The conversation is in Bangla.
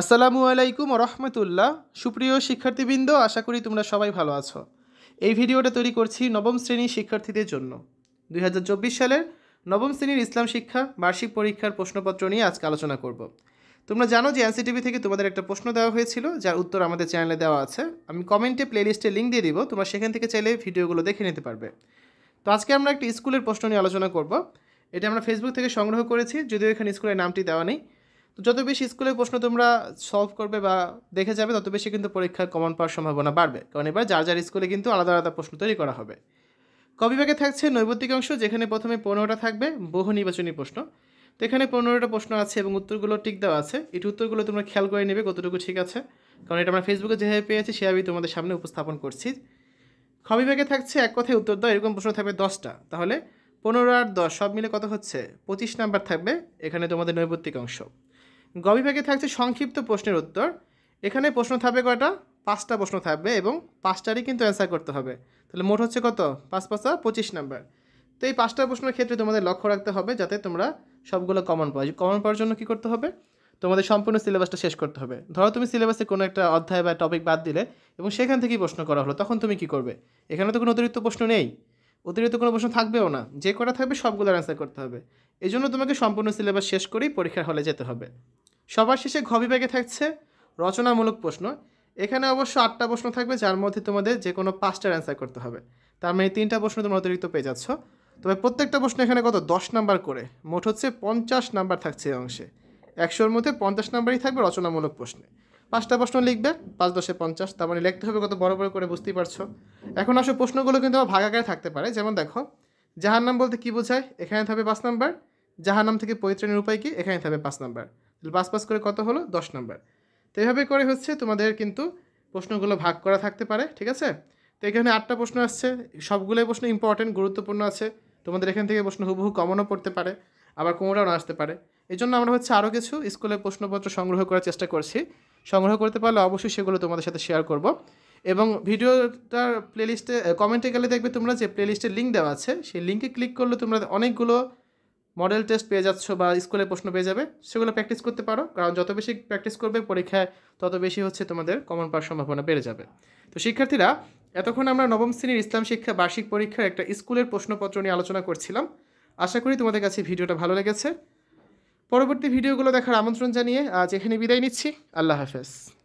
আসসালামু আলাইকুম রহমতুল্লাহ সুপ্রিয় শিক্ষার্থীবৃন্দ আশা করি তোমরা সবাই ভালো আছো এই ভিডিওটা তৈরি করছি নবম শ্রেণীর শিক্ষার্থীদের জন্য দুই সালের নবম শ্রেণীর ইসলাম শিক্ষা বার্ষিক পরীক্ষার প্রশ্নপত্র নিয়ে আজকে আলোচনা করব তোমরা জানো যে এনসিটিভি থেকে তোমাদের একটা প্রশ্ন দেওয়া হয়েছিল যার উত্তর আমাদের চ্যানেলে দেওয়া আছে আমি কমেন্টে প্লেলিস্টে লিঙ্ক দিয়ে দিব তোমরা সেখান থেকে চাইলে ভিডিওগুলো দেখে নিতে পারবে তো আজকে আমরা একটা স্কুলের প্রশ্ন নিয়ে আলোচনা করব এটা আমরা ফেসবুক থেকে সংগ্রহ করেছি যদিও এখানে স্কুলের নামটি দেওয়া নেই তো যত বেশি স্কুলের প্রশ্ন তোমরা সলভ করবে বা দেখে যাবে তত বেশি কিন্তু পরীক্ষার কমন পাওয়ার সম্ভাবনা বাড়বে কারণ এবার যার যার স্কুলে কিন্তু আলাদা আলাদা প্রশ্ন তৈরি করা হবে কবিভাগে থাকছে নৈবত্তিক অংশ যেখানে প্রথমে পনেরোটা থাকবে বহু নির্বাচনী প্রশ্ন তো এখানে পনেরোটা প্রশ্ন আছে এবং উত্তরগুলো টিক দেওয়া আছে এটি উত্তরগুলো তোমরা খেয়াল করে নেবে কতটুকু ঠিক আছে কারণ এটা আমরা ফেসবুকে যেভাবে পেয়েছি সেভাবেই তোমাদের সামনে উপস্থাপন করছি খবিভাগে থাকছে এক কথায় উত্তর দাও এরকম প্রশ্ন থাকবে দশটা তাহলে পনেরো আর দশ সব মিলে কত হচ্ছে পঁচিশ নাম্বার থাকবে এখানে তোমাদের নৈবত্তিক অংশ গবিভাগে থাকছে সংক্ষিপ্ত প্রশ্নের উত্তর এখানে প্রশ্ন থাকবে কয়টা পাঁচটা প্রশ্ন থাকবে এবং পাঁচটারই কিন্তু অ্যান্সার করতে হবে তাহলে মোট হচ্ছে কত পাঁচ পাঁচটা পঁচিশ নাম্বার তো এই পাঁচটা প্রশ্নের ক্ষেত্রে তোমাদের লক্ষ্য রাখতে হবে যাতে তোমরা সবগুলো কমন পাও কমন পাওয়ার জন্য কী করতে হবে তোমাদের সম্পূর্ণ সিলেবাসটা শেষ করতে হবে ধরো তুমি সিলেবাসে কোনো একটা অধ্যায় বা টপিক বাদ দিলে এবং সেখান থেকেই প্রশ্ন করা হলো তখন তুমি কি করবে এখানে তো কোনো অতিরিক্ত প্রশ্ন নেই অতিরিক্ত কোনো প্রশ্ন থাকবেও না যে কটা থাকবে সবগুলোর অ্যান্সার করতে হবে এই তোমাকে সম্পূর্ণ সিলেবাস শেষ করেই পরীক্ষার হলে যেতে হবে সবার শেষে ঘবি ব্যাগে থাকছে রচনামূলক প্রশ্ন এখানে অবশ্য আটটা প্রশ্ন থাকবে যার মধ্যে তোমাদের যে কোনো পাঁচটার অ্যান্সার করতে হবে তার মানে তিনটা প্রশ্ন তোমরা অতিরিক্ত পেয়ে যাচ্ছ তবে প্রত্যেকটা প্রশ্ন এখানে কত দশ নাম্বার করে মোট হচ্ছে পঞ্চাশ নাম্বার থাকছে এই অংশে একশোর মধ্যে পঞ্চাশ নাম্বারই থাকবে রচনামূলক প্রশ্নে পাঁচটা প্রশ্ন লিখবে পাঁচ দশে পঞ্চাশ তার মানে লিখতে হবে কত বড় বড় করে বুঝতেই পারছো এখন আসলে প্রশ্নগুলো কিন্তু আবার ভাগাকারে থাকতে পারে যেমন দেখো জাহার নাম বলতে কী বোঝায় এখানে থাকবে পাঁচ নাম্বার জাহার নাম থেকে পরিত্রাণের উপায় কী এখানে থাকবে পাঁচ নাম্বার পাস পাঁচ পাঁচ করে কত হলো দশ নম্বর তো এইভাবে করে হচ্ছে তোমাদের কিন্তু প্রশ্নগুলো ভাগ করা থাকতে পারে ঠিক আছে তো এখানে আটটা প্রশ্ন আসছে সবগুলোই প্রশ্ন ইম্পর্টেন্ট গুরুত্বপূর্ণ আছে তোমাদের এখান থেকে প্রশ্ন হুবহু কমনও পড়তে পারে আবার কোমরাও না আসতে পারে এই জন্য আমরা হচ্ছে আরও কিছু স্কুলের প্রশ্নপত্র সংগ্রহ করার চেষ্টা করছি সংগ্রহ করতে পারলে অবশ্যই সেগুলো তোমাদের সাথে শেয়ার করব এবং ভিডিওটার প্লেলিস্টে কমেন্টে গেলে দেখবে তোমরা যে প্লেলিস্টের লিঙ্ক দেওয়া আছে সেই লিঙ্কে ক্লিক করলে তোমরা অনেকগুলো মডেল টেস্ট পেয়ে যাচ্ছ বা স্কুলে প্রশ্ন পেয়ে যাবে সেগুলো প্র্যাকটিস করতে পারো কারণ যত বেশি প্র্যাকটিস করবে পরীক্ষায় তত বেশি হচ্ছে তোমাদের কমন পাওয়ার সম্ভাবনা বেড়ে যাবে তো শিক্ষার্থীরা এতক্ষণ আমরা নবম শ্রেণীর ইসলাম শিক্ষা বার্ষিক পরীক্ষার একটা স্কুলের প্রশ্নপত্র নিয়ে আলোচনা করছিলাম আশা করি তোমাদের কাছে ভিডিওটা ভালো লেগেছে পরবর্তী ভিডিওগুলো দেখার আমন্ত্রণ জানিয়ে আজ এখানে বিদায় নিচ্ছি আল্লাহ হাফেজ